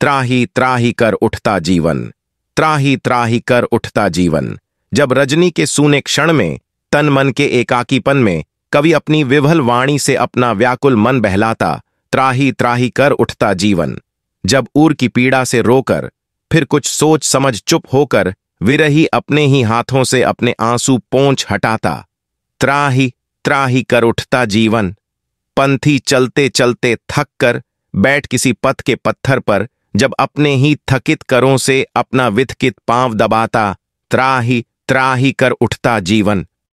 त्राही त्राही कर उठता जीवन त्राही त्राही कर उठता जीवन जब रजनी के सूने क्षण में तन मन के एकाकीपन में कवि अपनी विभल वाणी से अपना व्याकुल मन बहलाता त्राही त्राही कर उठता जीवन जब ऊर की पीड़ा से रोकर फिर कुछ सोच समझ चुप होकर विरही अपने ही हाथों से अपने आंसू पोंछ हटाता त्राही त्राही कर उठता जीवन पंथी चलते चलते थक कर बैठ किसी पथ के पत्थर पर जब अपने ही थकित करों से अपना विथकित पांव दबाता त्राही त्राही कर उठता जीवन